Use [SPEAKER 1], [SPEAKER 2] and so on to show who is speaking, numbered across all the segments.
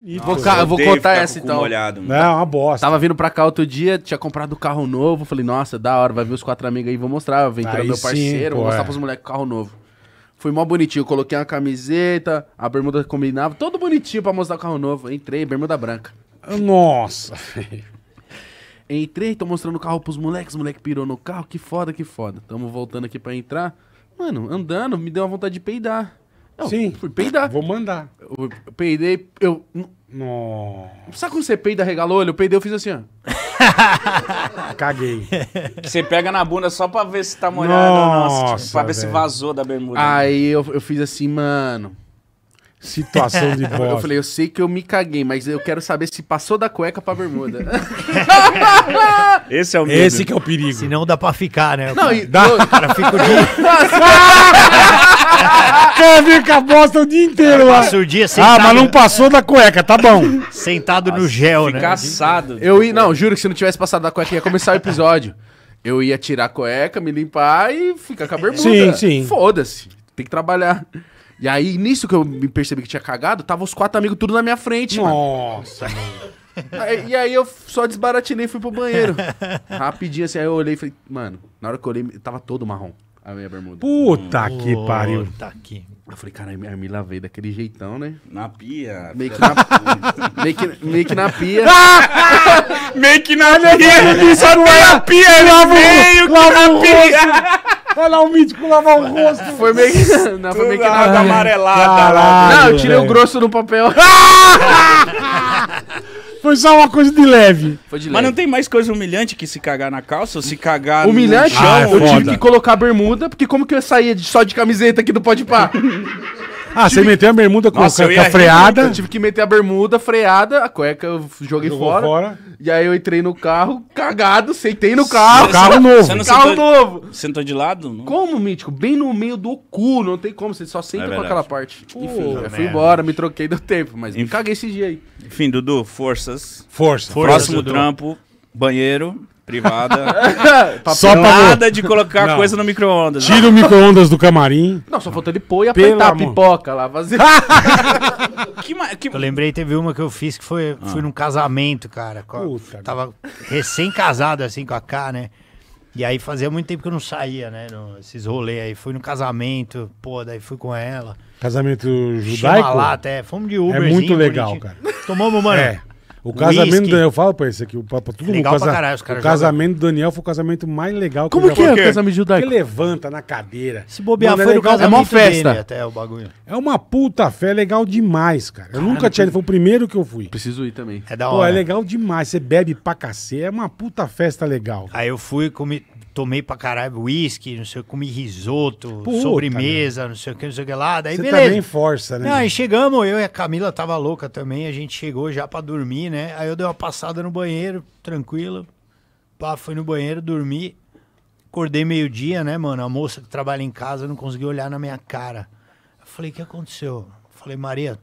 [SPEAKER 1] E vou, eu vou contar essa então. molhado, Não, é uma bosta. Tava vindo pra cá outro dia, tinha comprado um carro novo. Falei, nossa, da hora, vai ver os quatro amigos aí, vou mostrar. A Aventura é meu sim, parceiro, vou mostrar é. pros moleques o carro novo. Fui mó bonitinho, coloquei uma camiseta, a bermuda combinava, todo bonitinho pra mostrar o carro novo. Entrei, bermuda branca.
[SPEAKER 2] Nossa,
[SPEAKER 1] Entrei, tô mostrando o carro pros moleques, os moleque pirou no carro, que foda, que foda. Tamo voltando aqui pra entrar. Mano, andando, me deu uma vontade de peidar. Não, Sim. Fui peidar. Vou mandar. Eu, peidei, eu. Nossa. Sabe quando você peida, regala o olho? Eu peidei, eu fiz assim, ó. Caguei. você pega na bunda só pra ver se tá molhado Nossa, pra ver se vazou da bermuda. Aí eu, eu fiz assim, mano. Situação de bosta. Eu falei, eu sei que eu me caguei, mas eu quero saber se passou da cueca pra bermuda. Esse é o
[SPEAKER 2] medo. Esse que é o perigo. Senão dá pra ficar, né? Não, e, dá. O cara fica o dia cara fica com a bosta o dia inteiro lá. Passou o dia sentado. Ah, mas não passou da cueca, tá bom.
[SPEAKER 1] Sentado no gel, né? Caçado. Eu ia, não, juro que se não tivesse passado da cueca ia começar o episódio. Eu ia tirar a cueca, me limpar e ficar com a bermuda. Sim, sim. Foda-se. Tem que trabalhar. E aí, nisso que eu me percebi que tinha cagado, tava os quatro amigos tudo na minha frente. Nossa, mano. Aí, e aí eu só desbaratinei e fui pro banheiro. Rapidinho, assim, aí eu olhei e falei, mano, na hora que eu olhei, tava todo marrom a bermuda. Puta hum. que pariu. Puta
[SPEAKER 2] que. Eu falei,
[SPEAKER 1] cara, eu me lavei daquele jeitão, né? Na pia. Meio que na, meio que, meio que na pia. meio que na pia. Só é a pia, lava, meio lava que na pia. Olha lá o mítico lavar o rosto. Foi meio que. Não, foi meio que nada amarelada. Caralho, não, eu tirei o grosso do papel. Foi só uma coisa de leve. Foi de leve. Mas não tem mais coisa humilhante que se cagar na calça ou se cagar Humilhante? no chão? Ah, é eu foda. tive que colocar bermuda, porque como que eu saía de- só de camiseta aqui do Pode Pá? Ah, você meteu a bermuda com, Nossa, com a freada? Eu tive que meter a bermuda, freada, a cueca eu joguei fora, fora, E aí eu entrei no carro, cagado, sentei no carro. carro novo. não carro sentou, novo. Sentou de lado? Não? Como, Mítico? Bem no meio do cu, não tem como. Você só senta é com aquela parte. Enfim, eu fui embora, me troquei do tempo, mas Enfim. me caguei esse dia aí. Enfim, Dudu, forças. Força. força Próximo Dudu. trampo, banheiro. Privada. só Nada de colocar não. coisa no micro-ondas. Tira não. o micro-ondas do camarim.
[SPEAKER 2] Não, só faltou ele pôr e apertar a pipoca lá, fazer. que ma... que... Eu lembrei, teve uma que eu fiz que foi ah. fui num casamento, cara. Né? tava recém-casado assim com a K, né? E aí fazia muito tempo que eu não saía, né? No, esses rolês aí. Fui no casamento, pô, daí fui com ela.
[SPEAKER 1] Casamento judaico? Chama lá até, fomos de Uber. É muito legal, bonitinho. cara.
[SPEAKER 2] Tomamos, mano. É. O casamento Whisky. do Daniel,
[SPEAKER 1] eu falo pra esse aqui, o papo tudo Legal o casa, pra caralho, os caras O casamento do Daniel foi o casamento mais legal que Como que é o casamento Porque judaico? levanta na cadeira. Se bobear Mano, é foi legal. casamento É mó festa. dele é, até o é bagulho. É uma puta fé é legal demais, cara. Eu nunca tinha ido, foi o primeiro
[SPEAKER 2] que eu fui. Preciso ir também. É da hora. Pô, é legal demais. Você bebe pra cacete, é uma puta festa legal. Aí eu fui, comi tomei pra caralho uísque, não sei o que, comi risoto, Puta, sobremesa, meu. não sei o que, não sei o que lá. Daí Você tá beleza. também força, né? aí chegamos, eu e a Camila tava louca também, a gente chegou já pra dormir, né? Aí eu dei uma passada no banheiro, tranquilo. Pá, fui no banheiro, dormi. Acordei meio-dia, né, mano? A moça que trabalha em casa não conseguiu olhar na minha cara. Eu falei, o que aconteceu? Eu falei, Maria,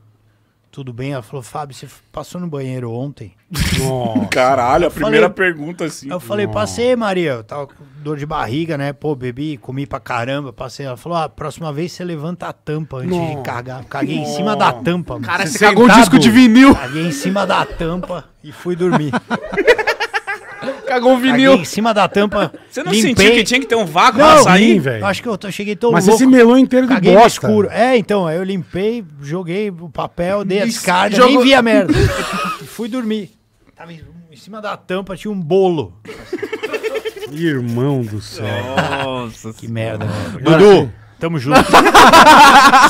[SPEAKER 2] tudo bem? Ela falou, Fábio, você passou no banheiro ontem?
[SPEAKER 1] Nossa. Caralho, a primeira falei, pergunta assim. Eu falei, Nossa. passei,
[SPEAKER 2] Maria. Eu tava com dor de barriga, né? Pô, bebi, comi pra caramba, passei. Ela falou, ah, próxima vez você levanta a tampa antes Nossa. de cagar. Caguei em cima da tampa. Cara, você, você cagou um disco de vinil. Caguei em cima da tampa e fui dormir. Cagou o vinil. Caguei em cima da tampa. Você não limpei. sentiu que tinha que ter um vácuo não, pra sair? velho. Acho que eu, tô, cheguei todo Mas louco. Mas esse melão inteiro de bosta. escuro. É, então, aí eu limpei, joguei o papel, dei a descarga, jogou... nem vi a merda. Fui dormir. Tava em, cima da tampa, tinha um bolo. Irmão do céu. Nossa. que merda. Dudu. Tamo junto.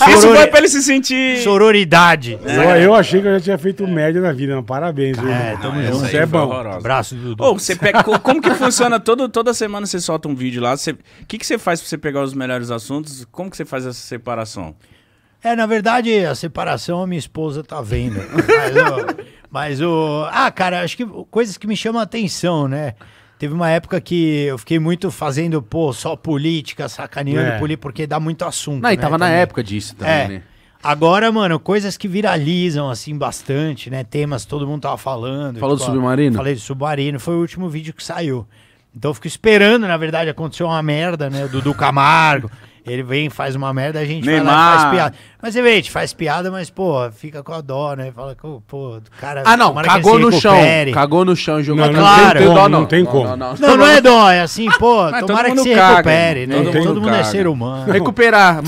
[SPEAKER 2] Isso foi pra ele se
[SPEAKER 1] sentir.
[SPEAKER 2] Sororidade. É. Eu, eu achei que eu já tinha feito
[SPEAKER 1] média na vida. Parabéns, viu? É, tamo é junto. Isso é bom. Abraço, Dudu. Ô, você pega, como que funciona? Todo, toda semana você solta um vídeo lá. O que, que você faz pra você pegar os melhores assuntos? Como que você faz essa separação?
[SPEAKER 2] É, na verdade, a separação a minha esposa tá vendo. Mas o. Mas o ah, cara, acho que coisas que me chamam a atenção, né? Teve uma época que eu fiquei muito fazendo, pô, só política, sacaneando é. política, porque dá muito assunto. Não, e né, tava também. na época disso também, é. né? Agora, mano, coisas que viralizam, assim, bastante, né? Temas todo mundo tava falando. Falou tipo, do submarino? Falei do submarino, foi o último vídeo que saiu. Então eu fico esperando, na verdade, acontecer uma merda, né? Do Dudu Camargo. Ele vem, faz uma merda, a gente Neymar. vai lá e faz piada. Mas você vê, a gente faz piada, mas, pô, fica com a dó, né? Fala, pô, o cara. Ah, não, cagou no chão.
[SPEAKER 1] Cagou no chão, jogou não, não claro. Tem dó, não. não. tem como. Não, não, não, não é
[SPEAKER 2] dó, é assim, ah, pô, tomara que se caga, recupere, né? Todo, todo mundo, é ser humano. Recuperar, é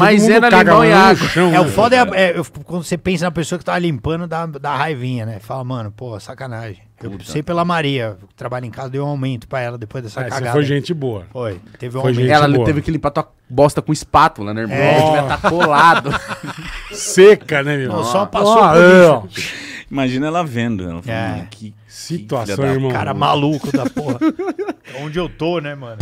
[SPEAKER 2] na limão e água. Chão, é, o né? foda é, é, quando você pensa na pessoa que tá limpando, dá, dá raivinha, né? Fala, mano, pô, sacanagem. Eu Puta. sei pela Maria, trabalho em casa, deu um aumento pra ela depois dessa ah, cagada. foi gente boa. Foi, teve um foi aumento. Ela boa. teve
[SPEAKER 1] que limpar tua bosta com espátula, né, irmão? É. Devia estar tá colado. Seca, né, meu? Não, só ah, passou oh, por Imagina ela vendo. Ela falando, é. que situação, irmão. Cara maluco da porra.
[SPEAKER 2] é onde eu tô, né, mano?